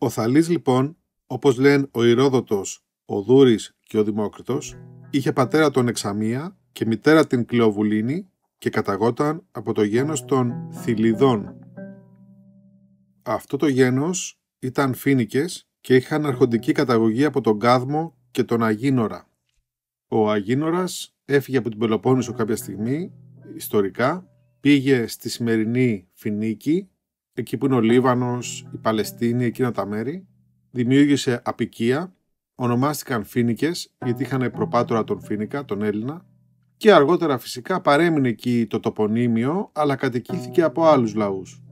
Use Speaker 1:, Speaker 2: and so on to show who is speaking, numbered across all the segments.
Speaker 1: Ο Θαλής λοιπόν, όπως λένε ο Ηρόδοτος, ο Δούρης και ο Δημόκριτος, είχε πατέρα τον Εξαμία και μητέρα την Κλεοβουλίνη και καταγόταν από το γένος των Θηλιδών. Αυτό το γένος ήταν φίνικες και είχαν αρχοντική καταγωγή από τον Κάδμο και τον Αγίνορα. Ο Αγίνορας έφυγε από την Πελοπόννησο κάποια στιγμή, ιστορικά, πήγε στη σημερινή Φινίκη εκεί που είναι ο Λίβανος, η Παλαιστίνη, εκείνα τα μέρη, δημιούργησε απικία, ονομάστηκαν Φίνικες γιατί είχαν προπάτορα τον Φίνικα, τον Έλληνα, και αργότερα φυσικά παρέμεινε εκεί το τοπονίμιο, αλλά κατοικήθηκε από άλλους λαούς.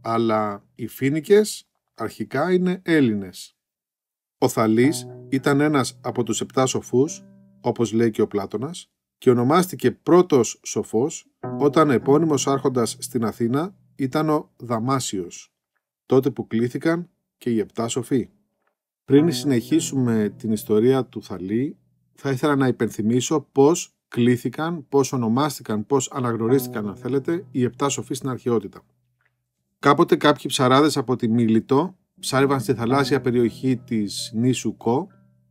Speaker 1: Αλλά οι Φίνικες αρχικά είναι Έλληνες. Ο Θαλής ήταν ένας από τους επτά σοφούς, όπως λέει και ο Πλάτωνας, και ονομάστηκε πρώτος σοφός όταν επώνυμος άρχοντας στην Αθήνα ήταν ο Δαμάσιος, τότε που κλήθηκαν και οι επτά σοφοί. Πριν συνεχίσουμε ναι. την ιστορία του Θαλή, θα ήθελα να υπενθυμίσω πώς κλήθηκαν, πώς ονομάστηκαν, πώς αναγνωρίστηκαν, αν θέλετε, οι επτά σοφοί στην αρχαιότητα. Κάποτε κάποιοι ψαράδες από τη Μίλητο ψάρευαν στη θαλάσσια περιοχή της νήσου Κο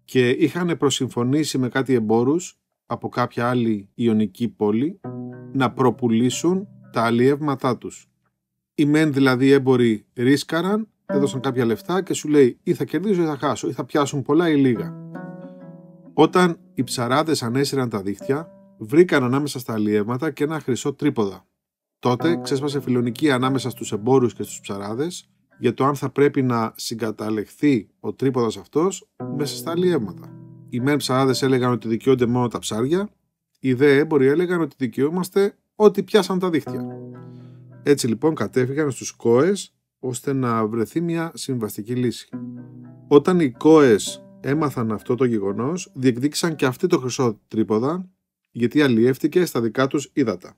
Speaker 1: και είχαν προσυμφωνήσει με κάτι εμπόρους από κάποια άλλη ιονική πόλη να προπουλήσουν τα αλλιεύματά τους. Οι μεν δηλαδή έμποροι ρίσκαραν, έδωσαν κάποια λεφτά και σου λέει ή θα κερδίσω ή θα χάσω, ή θα πιάσουν πολλά ή λίγα. Όταν οι ψαράδες ανέσυραν τα δίχτυα, βρήκαν ανάμεσα στα αλλιεύματα και ένα χρυσό τρίποδα. Τότε ξέσπασε φιλονική ανάμεσα στους εμπόρους και στους ψαράδες για το αν θα πρέπει να συγκαταλεχθεί ο τρίποδας αυτός μέσα στα αλλιεύματα. Οι μεν ψαράδες έλεγαν ότι δικαιούνται μόνο τα ψάρια, οι δε έμποροι έλεγαν ότι δικαιούμαστε ό,τι πιάσαν τα δίχτυα. Έτσι λοιπόν κατέφυγαν στους ΚΟΕΣ ώστε να βρεθεί μια συμβαστική λύση. Όταν οι ΚΟΕΣ έμαθαν αυτό το γεγονός, διεκδίκησαν και αυτοί το χρυσό τρίποδα γιατί αλλιεύτηκε στα δικά τους ύδατα.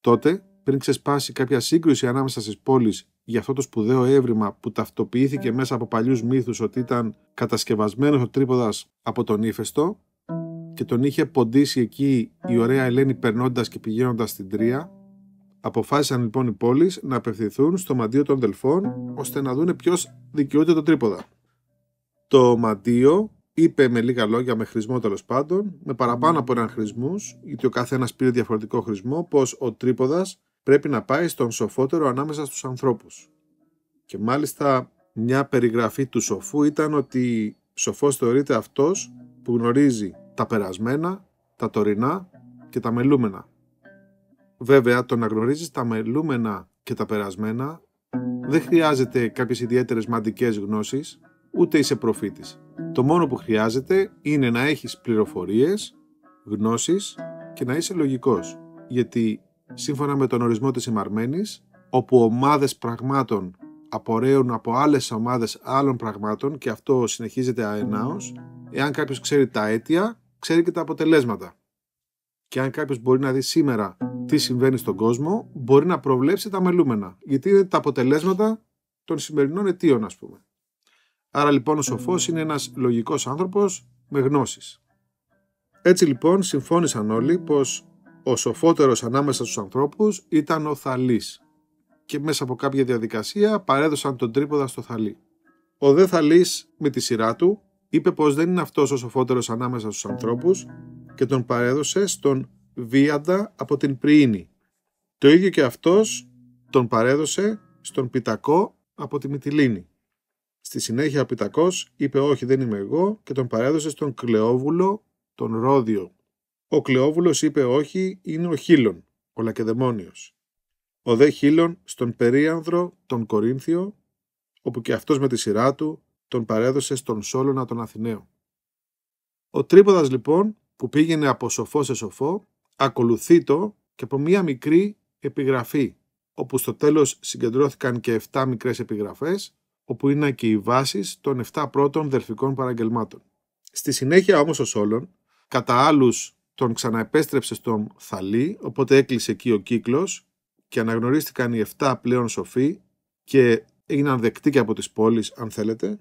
Speaker 1: Τότε, πριν ξεσπάσει κάποια σύγκρουση ανάμεσα στις πόλεις για αυτό το σπουδαίο έβριμα που ταυτοποιήθηκε μέσα από παλιούς μύθους ότι ήταν κατασκευασμένος ο τρίποδας από τον ύφεστο και τον είχε ποντήσει εκεί η ωραία Ελένη περνώντας και πηγαίνοντας στην Τρία, Αποφάσισαν λοιπόν οι πόλεις να απευθυνθούν στο μαντίο των Δελφών ώστε να δούνε ποιος δικαιούται τον τρίποδα. Το μαντίο είπε με λίγα λόγια, με χρησμό τέλος πάντων, με παραπάνω από έναν χρησμός, γιατί ο καθένας πήρε διαφορετικό χρησμό, πως ο τρίποδα πρέπει να πάει στον σοφότερο ανάμεσα στους ανθρώπους. Και μάλιστα μια περιγραφή του σοφού ήταν ότι σοφός θεωρείται αυτός που γνωρίζει τα περασμένα, τα τωρινά και τα μελούμενα. Βέβαια, το να γνωρίζεις τα μελούμενα και τα περασμένα δεν χρειάζεται κάποιες ιδιαίτερες μαντικές γνώσεις, ούτε είσαι προφήτης. Το μόνο που χρειάζεται είναι να έχεις πληροφορίες, γνώσεις και να είσαι λογικός. Γιατί, σύμφωνα με τον ορισμό της ημαρμένη, όπου ομάδες πραγμάτων απορρέουν από άλλες ομάδες άλλων πραγμάτων και αυτό συνεχίζεται αενάως, εάν κάποιος ξέρει τα αίτια, ξέρει και τα αποτελέσματα. Και αν κάποιος μπορεί να δει σήμερα τι συμβαίνει στον κόσμο, μπορεί να προβλέψει τα μελούμενα. Γιατί είναι τα αποτελέσματα των σημερινών αιτίων, ας πούμε. Άρα λοιπόν ο σοφός είναι ένας λογικός άνθρωπος με γνώσεις. Έτσι λοιπόν συμφώνησαν όλοι πως ο σοφότερος ανάμεσα στους ανθρώπους ήταν ο Θαλής και μέσα από κάποια διαδικασία παρέδωσαν τον τρίποδα στο Θαλή. Ο δε Θαλής με τη σειρά του είπε πως δεν είναι αυτός ο σοφότερος ανάμεσα στους ανθρώπους και τον παρέδωσε στον βίαντα από την Πριήνη. Το ίδιο και αυτός τον παρέδωσε στον Πιτακό από τη Μυτιλίνη. Στη συνέχεια ο Πιτακός είπε όχι δεν είμαι εγώ και τον παρέδωσε στον Κλεόβουλο τον Ρόδιο. Ο Κλεόβουλος είπε όχι είναι ο Χίλων, ο Λακεδαιμόνιος. Ο δε Χίλων στον Περίανδρο τον Κορίνθιο, όπου και αυτός με τη σειρά του τον παρέδωσε στον Σόλωνα τον Αθηναίο. Ο Τρίποδας λοιπόν που πήγαινε από σοφό σε σοφό Ακολουθεί το και από μία μικρή επιγραφή, όπου στο τέλος συγκεντρώθηκαν και 7 μικρές επιγραφές, όπου είναι και οι βάσεις των 7 πρώτων δελφικών παραγγελμάτων. Στη συνέχεια όμως ο Σόλων, κατά άλλους τον ξαναεπέστρεψε στον Θαλή, οπότε έκλεισε εκεί ο κύκλος και αναγνωρίστηκαν οι 7 πλέον σοφοί και έγιναν δεκτοί και από τις πόλεις αν θέλετε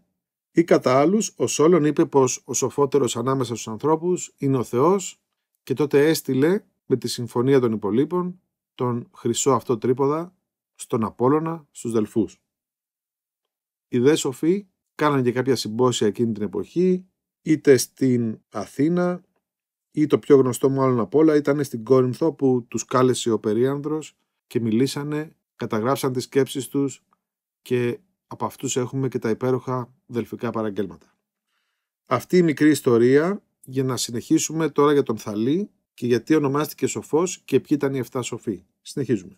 Speaker 1: ή κατά άλλους, ο Σόλων είπε πως ο σοφότερος ανάμεσα στους ανθρώπους είναι ο Θεός και τότε έστειλε με τη συμφωνία των υπολείπων τον χρυσό αυτό τρίποδα στον Απόλλωνα στους Δελφούς. Οι δε σοφοί κάνανε και κάποια συμπόσια εκείνη την εποχή είτε στην Αθήνα ή το πιο γνωστό μάλλον απ' όλα ήταν στην Κόρινθο που τους κάλεσε ο Περίανδρος και μιλήσανε, καταγράψαν τις σκέψεις τους και από αυτούς έχουμε και τα υπέροχα δελφικά παραγγέλματα. Αυτή η μικρή ιστορία για να συνεχίσουμε τώρα για τον Θαλή και γιατί ονομάστηκε σοφός και ποιοι ήταν οι 7 σοφοί. Συνεχίζουμε.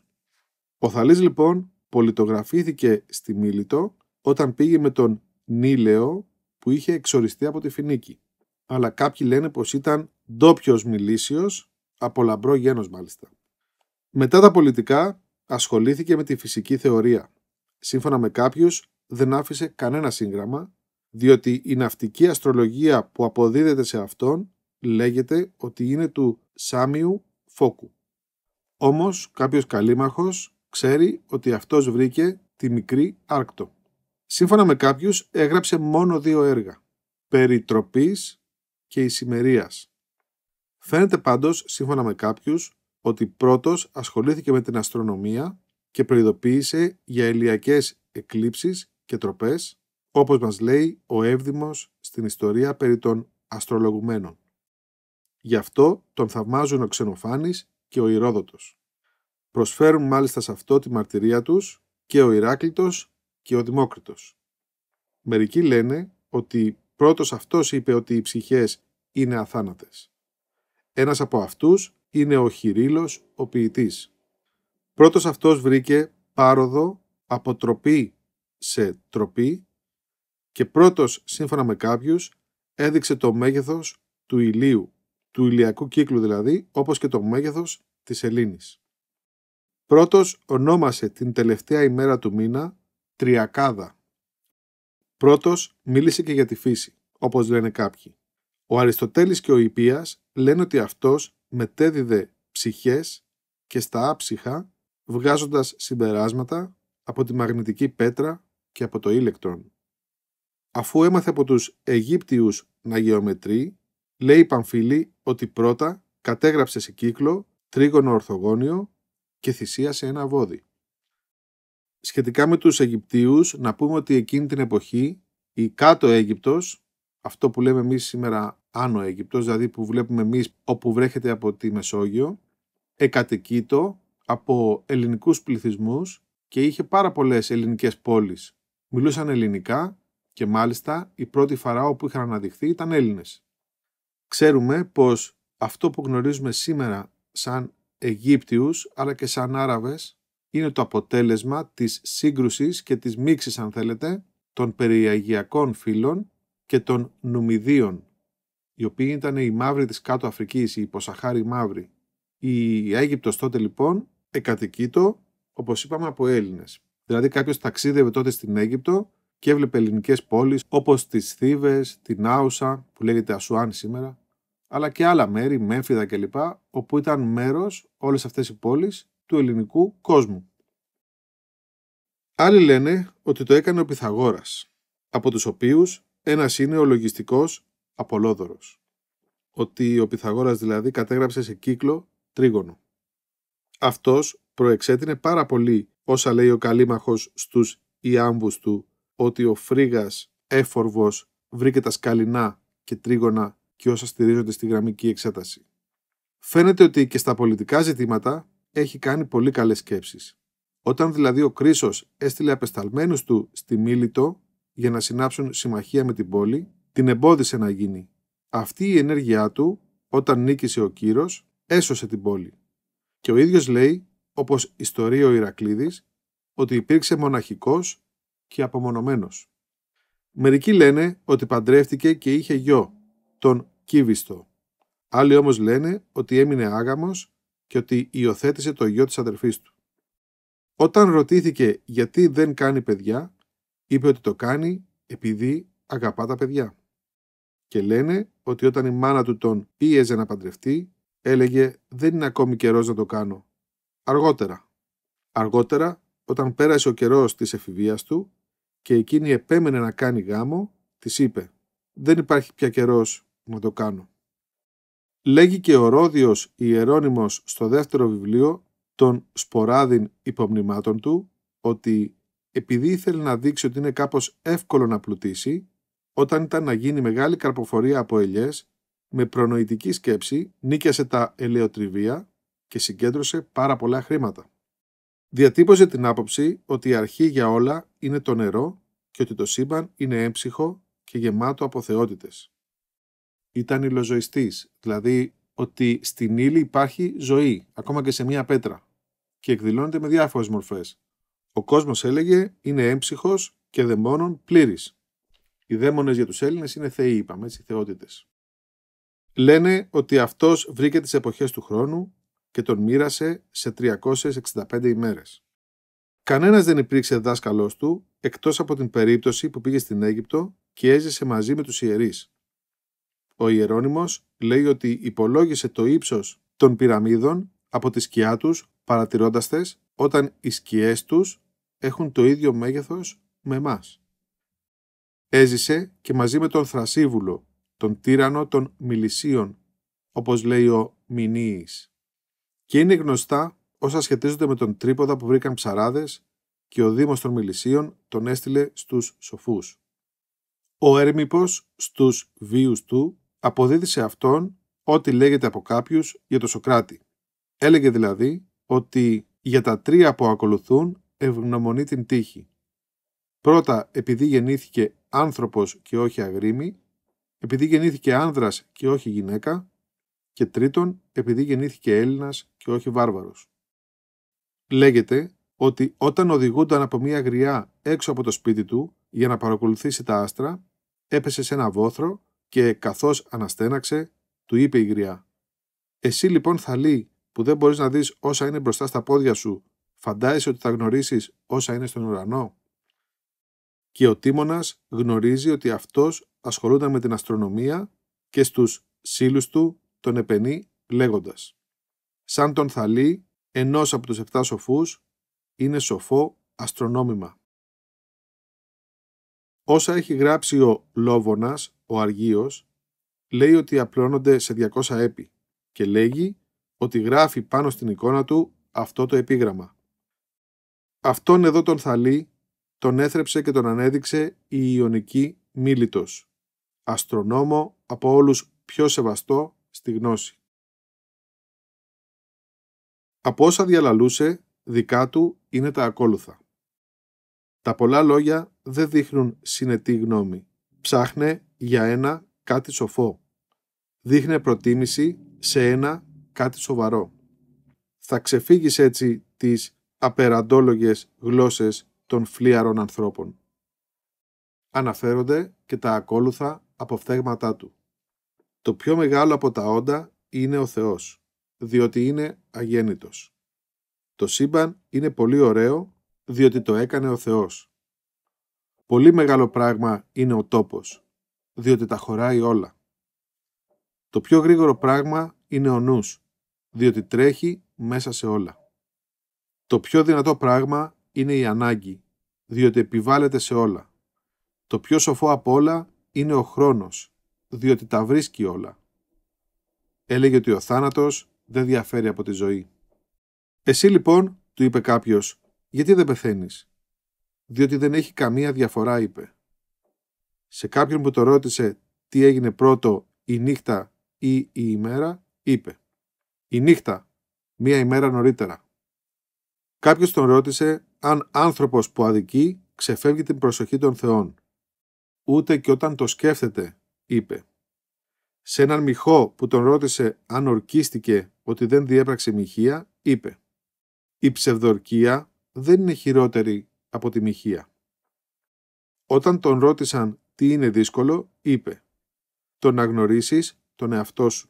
Speaker 1: Ο Θαλής λοιπόν πολιτογραφήθηκε στη Μίλητο όταν πήγε με τον Νίλεο που είχε εξοριστεί από τη Φινίκη. Αλλά κάποιοι λένε πως ήταν ντόπιος μιλήσιος, από λαμπρό γένος μάλιστα. Μετά τα πολιτικά ασχολήθηκε με τη φυσική θεωρία. Σύμφωνα με κάποιους δεν άφησε κανένα σύγγραμμα διότι η ναυτική αστρολογία που αποδίδεται σε αυτόν λέγεται ότι είναι του Σάμιου Φόκου. Όμως κάποιος καλήμαχος ξέρει ότι αυτός βρήκε τη μικρή Άρκτο. Σύμφωνα με κάποιους έγραψε μόνο δύο έργα, «Περιτροπής» και ησημερίας. Φαίνεται πάντως, σύμφωνα με κάποιους, ότι πρώτος ασχολήθηκε με την αστρονομία και προειδοποίησε για ηλιακές εκλήψεις και τροπές, όπως μας λέει ο Εύδημος στην ιστορία περί των αστρολογουμένων. Γι' αυτό τον θαυμάζουν ο Ξενοφάνης και ο Ηρόδοτος. Προσφέρουν μάλιστα σε αυτό τη μαρτυρία τους και ο Ηράκλητος και ο Δημόκριτος. Μερικοί λένε ότι πρώτος αυτός είπε ότι οι ψυχές είναι αθάνατες. Ένας από αυτούς είναι ο Χειρίλος, ο ποιητής. Πρώτος αυτός βρήκε πάροδο από τροπή σε τροπή και πρώτος σύμφωνα με κάποιους έδειξε το μέγεθος του ηλίου, του ηλιακού κύκλου δηλαδή, όπως και το μέγεθος της Ελλήνης. Πρώτος ονόμασε την τελευταία ημέρα του μήνα Τριακάδα. Πρώτος μίλησε και για τη φύση, όπως λένε κάποιοι. Ο Αριστοτέλης και ο Ιππίας λένε ότι αυτός μετέδιδε ψυχές και στα άψυχα, βγάζοντας συμπεράσματα από τη μαγνητική πέτρα και από το ήλεκτρον αφού έμαθε από τους Αιγύπτιους να γεωμετρεί, λέει Παμφίλη ότι πρώτα κατέγραψε σε κύκλο τρίγωνο ορθογώνιο και θυσίασε ένα βόδι. Σχετικά με τους Αιγυπτίους, να πούμε ότι εκείνη την εποχή η κάτω Αίγυπτος, αυτό που λέμε εμείς σήμερα άνω Αίγυπτος, δηλαδή που βλέπουμε εμείς όπου βρέχεται από τη Μεσόγειο, εκατοικείτο από ελληνικούς πληθυσμούς και είχε πάρα πολλές ελληνικές πόλεις. Μιλούσαν ελληνικά και μάλιστα οι πρώτοι φαράω που είχαν αναδειχθεί ήταν Έλληνες. Ξέρουμε πως αυτό που γνωρίζουμε σήμερα σαν Αιγύπτιους αλλά και σαν Άραβες είναι το αποτέλεσμα της σύγκρουσης και της μίξης αν θέλετε των περιαγιακών φύλων και των Νουμιδίων οι οποίοι ήταν οι μαύροι της κάτω Αφρικής, οι υποσαχάροι μαύροι. Η Αίγυπτος τότε λοιπόν εκατοικείτο όπως είπαμε από Έλληνες. Δηλαδή κάποιος ταξίδευε τότε στην Αίγυπτο και έβλεπε ελληνικές πόλεις όπως τις Θήβες, την Άουσα, που λέγεται Ασουάν σήμερα, αλλά και άλλα μέρη, Μέφυδα κλπ., όπου ήταν μέρος όλες αυτές οι πόλεις του ελληνικού κόσμου. Άλλοι λένε ότι το έκανε ο Πυθαγόρας, από τους οποίους ένας είναι ο λογιστικός Απολόδωρος. Ότι ο Πυθαγόρας δηλαδή κατέγραψε σε κύκλο τρίγωνο. Αυτός προεξέτεινε πάρα πολύ όσα λέει ο καλύμαχος στους Ιάμβους του ότι ο Φρίγας έφορβος βρήκε τα σκαλινά και τρίγωνα και όσα στηρίζονται στη γραμμική εξέταση. Φαίνεται ότι και στα πολιτικά ζητήματα έχει κάνει πολύ καλές σκέψεις. Όταν δηλαδή ο Κρίσος έστειλε απεσταλμένους του στη Μίλητο για να συνάψουν συμμαχία με την πόλη, την εμπόδισε να γίνει. Αυτή η ενέργειά του, όταν νίκησε ο Κύρος, έσωσε την πόλη. Και ο ίδιος λέει, όπως ιστορεί ο Ηρακλήδης, ότι υπήρξε μοναχικός και απομονωμένος. Μερικοί λένε ότι παντρεύτηκε και είχε γιο, τον Κίβιστο. Άλλοι όμως λένε ότι έμεινε άγαμος και ότι υιοθέτησε το γιο της αδερφής του. Όταν ρωτήθηκε γιατί δεν κάνει παιδιά, είπε ότι το κάνει επειδή αγαπά τα παιδιά. Και λένε ότι όταν η μάνα του τον πίεζε να παντρευτεί, έλεγε «Δεν είναι ακόμη καιρός να το κάνω». Αργότερα. Αργότερα, όταν πέρασε ο καιρός της εφηβείας του, και εκείνη επέμενε να κάνει γάμο, της είπε «Δεν υπάρχει πια καιρός να το κάνω». Λέγει και ο Ρόδιος Ιερώνυμος στο δεύτερο βιβλίο των σποράδιν υπομνημάτων του ότι επειδή ήθελε να δείξει ότι είναι κάπως εύκολο να πλουτίσει, όταν ήταν να γίνει μεγάλη καρποφορία από ελιές, με προνοητική σκέψη νίκιασε τα ελαιοτριβεία και συγκέντρωσε πάρα πολλά χρήματα. Διατύπωσε την άποψη ότι η αρχή για όλα είναι το νερό και ότι το σύμπαν είναι έμψυχο και γεμάτο από θεότητες. Ήταν υλοζωιστής, δηλαδή ότι στην ύλη υπάρχει ζωή, ακόμα και σε μία πέτρα, και εκδηλώνεται με διάφορες μορφές. Ο κόσμος, έλεγε, είναι έμψυχος και δαιμόνων πλήρης. Οι δαίμονες για τους Έλληνες είναι θεοί, είπαμε, έτσι, θεότητες. Λένε ότι αυτός βρήκε τις εποχές του χρόνου και τον μοίρασε σε 365 ημέρες. Κανένας δεν υπήρξε δάσκαλός του, εκτός από την περίπτωση που πήγε στην Αίγυπτο και έζησε μαζί με τους ιερείς. Ο Ιερώνυμος λέει ότι υπολόγισε το ύψος των πυραμίδων από τη σκιά τους παρατηρώντας τες όταν οι σκιές τους έχουν το ίδιο μέγεθος με εμάς. Έζησε και μαζί με τον Θρασίβουλο, τον τύρανο των Μιλισίων, όπως λέει ο Μινίης και είναι γνωστά όσα σχετίζονται με τον τρίποδα που βρήκαν ψαράδες και ο Δήμος των Μιλησίων τον έστειλε στους σοφούς. Ο Έρμηπος στους βίους του αποδίδει σε αυτόν ό,τι λέγεται από κάποιους για τον Σοκράτη. Έλεγε δηλαδή ότι για τα τρία που ακολουθούν ευγνωμονεί την τύχη. Πρώτα επειδή γεννήθηκε άνθρωπος και όχι αγρίμη, επειδή γεννήθηκε άνδρας και όχι γυναίκα και τρίτον επειδή γεννήθηκε Έλληνας και όχι βάρβαρος. Λέγεται ότι όταν οδηγούνταν από μια γριά έξω από το σπίτι του για να παρακολουθήσει τα άστρα, έπεσε σε ένα βόθρο και καθώς αναστέναξε, του είπε η γριά «Εσύ λοιπόν θαλή που δεν μπορείς να δεις όσα είναι μπροστά στα πόδια σου, φαντάζεσαι ότι θα γνωρίσεις όσα είναι στον ουρανό» και ο Τίμωνας γνωρίζει ότι αυτός ασχολούνταν με την αστρονομία και στους σύλλους του τον επενεί λέγοντας «Σαν τον θαλή, ενός από τους εφτά σοφούς, είναι σοφό αστρονόμημα». Όσα έχει γράψει ο Λόβωνας, ο Αργίος, λέει ότι απλώνονται σε 200 έπι και λέγει ότι γράφει πάνω στην εικόνα του αυτό το επίγραμμα. Αυτόν εδώ τον θαλή τον έθρεψε και τον ανέδειξε η Ιωνική Μίλητος, αστρονόμο από όλους πιο σεβαστό στη γνώση. Από όσα διαλαλούσε, δικά του είναι τα ακόλουθα. Τα πολλά λόγια δεν δείχνουν συνετή γνώμη. Ψάχνε για ένα κάτι σοφό. Δείχνε προτίμηση σε ένα κάτι σοβαρό. Θα ξεφύγεις έτσι τις απεραντόλογες γλώσσες των φλίαρων ανθρώπων. Αναφέρονται και τα ακόλουθα αποφθέγματά του. Το πιο μεγάλο από τα όντα είναι ο Θεός, διότι είναι αγέννητος. Το σύμπαν είναι πολύ ωραίο, διότι το έκανε ο Θεός. Πολύ μεγάλο πράγμα είναι ο τόπος, διότι τα χωράει όλα. Το πιο γρήγορο πράγμα είναι ο νους, διότι τρέχει μέσα σε όλα. Το πιο δυνατό πράγμα είναι η ανάγκη, διότι επιβάλλεται σε όλα. Το πιο σοφό απ' όλα είναι ο χρόνος, διότι τα βρίσκει όλα. Έλεγε ότι ο θάνατος δεν διαφέρει από τη ζωή. «Εσύ λοιπόν», του είπε κάποιος, «γιατί δεν πεθαίνεις» διότι δεν έχει καμία διαφορά, είπε. Σε κάποιον που το ρώτησε τι έγινε πρώτο, η νύχτα ή η ημέρα, είπε. Η νύχτα, μία ημέρα νωρίτερα. Κάποιος τον ρώτησε αν άνθρωπος που αδικεί ξεφεύγει την προσοχή των θεών. Ούτε και όταν το σκέφτεται είπε σε έναν μυχό που τον ρώτησε αν ορκίστηκε ότι δεν διέπραξε μοιχεία, είπε «Η ψευδορκία δεν είναι χειρότερη από τη μοιχεία». Όταν τον ρώτησαν τι είναι δύσκολο, είπε «Το να γνωρίσεις τον εαυτό σου».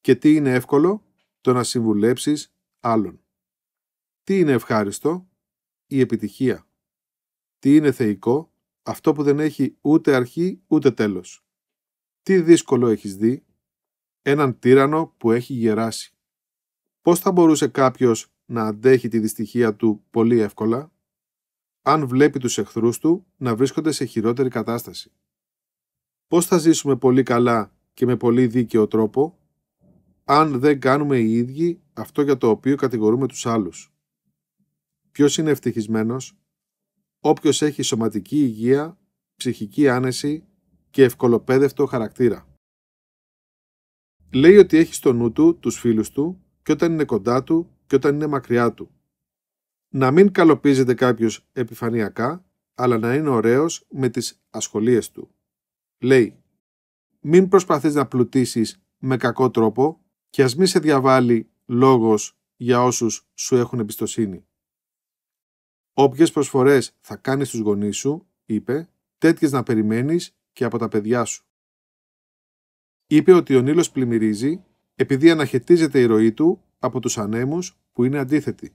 Speaker 1: Και τι είναι εύκολο, το να συμβουλέψεις άλλον. Τι είναι ευχάριστο, η επιτυχία. Τι είναι θεϊκό, αυτό που δεν έχει ούτε αρχή ούτε τέλος. Τι δύσκολο έχεις δει, έναν τύρανο που έχει γεράσει. Πώς θα μπορούσε κάποιος να αντέχει τη δυστυχία του πολύ εύκολα, αν βλέπει τους εχθρούς του να βρίσκονται σε χειρότερη κατάσταση. Πώς θα ζήσουμε πολύ καλά και με πολύ δίκαιο τρόπο, αν δεν κάνουμε οι ίδιοι αυτό για το οποίο κατηγορούμε τους άλλους. Ποιος είναι ευτυχισμένος, όποιος έχει σωματική υγεία, ψυχική άνεση και ευκολοπαίδευτο χαρακτήρα. Λέει ότι έχει στο νου του τους φίλους του και όταν είναι κοντά του και όταν είναι μακριά του. Να μην καλοπίζεται κάποιος επιφανειακά, αλλά να είναι ωραίος με τις ασχολίες του. Λέει «Μην προσπαθείς να πλουτίσεις με κακό τρόπο και ας μη σε διαβάλει λόγος για όσους σου έχουν εμπιστοσύνη». Όποιες προσφορές θα κάνεις στους γονείς σου, είπε, τέτοιες να περιμένεις και από τα παιδιά σου. Είπε ότι ο Νείλος πλημμυρίζει επειδή αναχαιτίζεται η ροή του από τους ανέμους που είναι αντίθετοι.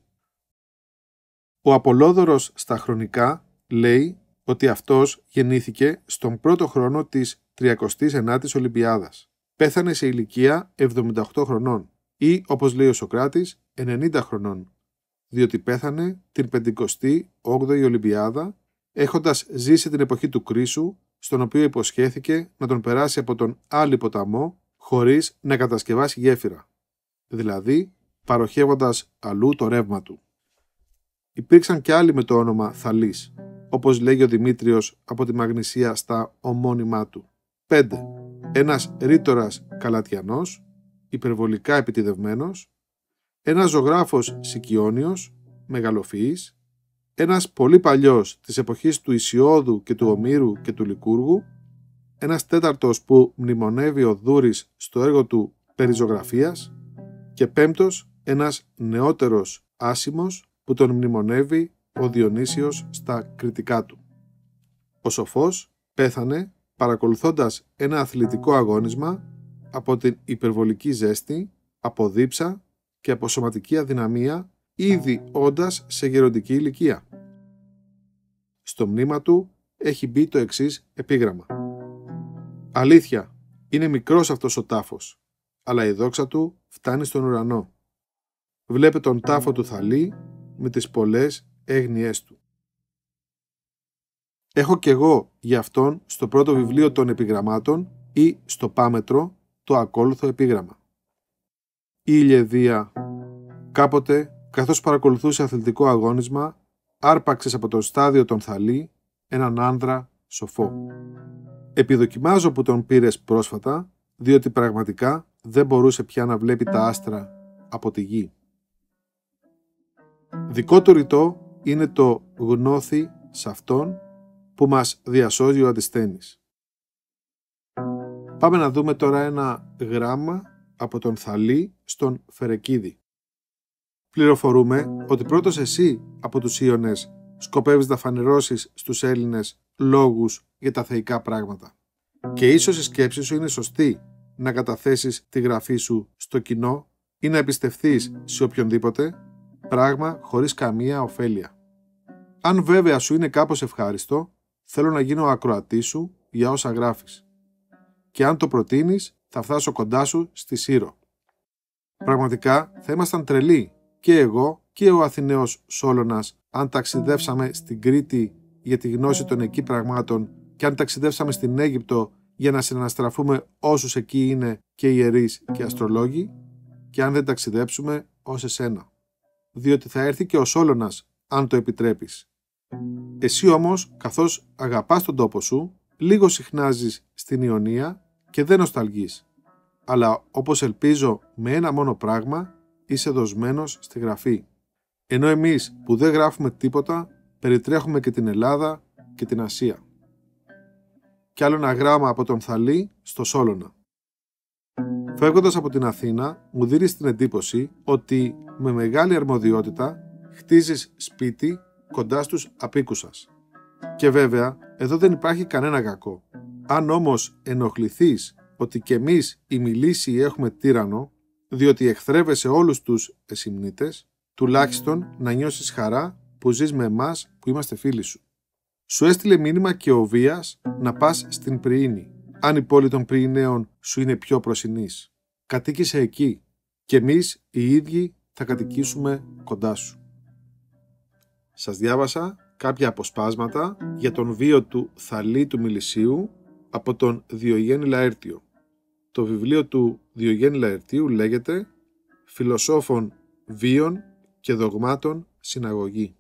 Speaker 1: Ο Απολόδωρος στα χρονικά λέει ότι αυτός γεννήθηκε στον πρώτο χρόνο της 39 η Ολυμπιάδας. Πέθανε σε ηλικία 78 χρονών ή, όπως λέει ο Σοκράτης, 90 χρονών, διότι πέθανε την 58η Ολυμπιάδα έχοντας ζήσει την εποχή του Κρίσου στον οποίο υποσχέθηκε να τον περάσει από τον άλλη ποταμό χωρίς να κατασκευάσει γέφυρα, δηλαδή παροχεύοντας αλλού το ρεύμα του. Υπήρξαν και άλλοι με το όνομα Θαλής, όπως λέγει ο Δημήτριος από τη Μαγνησία στα ομώνυμά του. 5. Ένας ρήτορας καλατιανός, υπερβολικά επιτιδευμένος, ένας ζωγράφος Σικιώνιος, μεγαλοφυής, ένας πολύ παλιός της εποχής του Ισιόδου και του ναι. Ομήρου και του Λικούργου, ένας τέταρτος που μνημονεύει ο Δούρης στο έργο του «Περιζωγραφίας» και πέμπτος ένας νεότερος άσημος που τον μνημονεύει ο Διονύσιος στα κριτικά του. Ο Σοφός πέθανε παρακολουθώντας ένα αθλητικό αγώνισμα από την υπερβολική ζέστη, από δίψα και από σωματική αδυναμία ήδη όντας σε γεροντική ηλικία. Στο μνήμα του έχει μπει το εξής επίγραμμα. Αλήθεια, είναι μικρός αυτός ο τάφος, αλλά η δόξα του φτάνει στον ουρανό. Βλέπε τον τάφο του θαλή με τις πολλές έγνοιές του. Έχω κι εγώ για αυτόν στο πρώτο βιβλίο των επιγραμμάτων ή στο πάμετρο το ακόλουθο επίγραμμα. Η Ηλιεδία κάποτε, καθώς παρακολουθούσε αθλητικό αγώνισμα, άρπαξες από το στάδιο τον Θαλή έναν άνδρα σοφό. Επιδοκιμάζω που τον πήρες πρόσφατα, διότι πραγματικά δεν μπορούσε πια να βλέπει τα άστρα από τη γη. Δικό του ρητό είναι το γνώθι σε αυτόν που μας διασώζει ο Αντισθένης. Πάμε να δούμε τώρα ένα γράμμα από τον Θαλή στον Φερεκίδη. Πληροφορούμε ότι πρώτος εσύ από τους Ιωνές σκοπεύεις να φανερώσεις στους Έλληνες λόγους για τα θεϊκά πράγματα. Και ίσως η σκέψη σου είναι σωστή να καταθέσεις τη γραφή σου στο κοινό ή να εμπιστευτείς σε οποιονδήποτε, πράγμα χωρίς καμία ωφέλεια. Αν βέβαια σου είναι κάπως ευχάριστο, θέλω να γίνω ακροατή σου για όσα γράφεις. Και αν το προτείνεις, θα φτάσω κοντά σου στη Σύρο. Πραγματικά θα ήμασταν τρελοί και εγώ και ο Αθηναίος Σόλωνας αν ταξιδεύσαμε στην Κρήτη για τη γνώση των εκεί πραγμάτων και αν ταξιδεύσαμε στην Αίγυπτο για να συναναστραφούμε όσους εκεί είναι και ιερείς και αστρολόγοι και αν δεν ταξιδέψουμε ως εσένα. Διότι θα έρθει και ο Σόλωνας αν το επιτρέπεις. Εσύ όμως, καθώς αγαπάς τον τόπο σου, λίγο συχνάζεις στην Ιωνία και δεν νοσταλγείς. Αλλά όπως ελπίζω με ένα μόνο πράγμα είσαι δοσμένος στη γραφή. Ενώ εμείς που δεν γράφουμε τίποτα, περιτρέχουμε και την Ελλάδα και την Ασία. Κι άλλο ένα γράμμα από τον Θαλή στο Σόλωνα. Φεύγοντας από την Αθήνα, μου δίνεις την εντύπωση ότι με μεγάλη αρμοδιότητα χτίζεις σπίτι κοντά στους απίκους σας. Και βέβαια, εδώ δεν υπάρχει κανένα κακό. Αν όμως ενοχληθείς ότι κι εμείς οι μιλήσιοι έχουμε τύρανο, διότι εχθρεύεσαι όλους τους του τουλάχιστον να νιώσεις χαρά που ζεις με εμάς που είμαστε φίλοι σου. Σου έστειλε μήνυμα και ο Βίας να πας στην Πριίνη, αν η πόλη των Πριινέων σου είναι πιο προσινής. Κατοίκησε εκεί και εμείς οι ίδιοι θα κατοικήσουμε κοντά σου. Σας διάβασα κάποια αποσπάσματα για τον βίο του Θαλή του Μιλισίου από τον Διογέννη Λαέρτιο. Το βιβλίο του Διογέννη Λαερτίου λέγεται «Φιλοσόφων βίων και δογμάτων συναγωγή».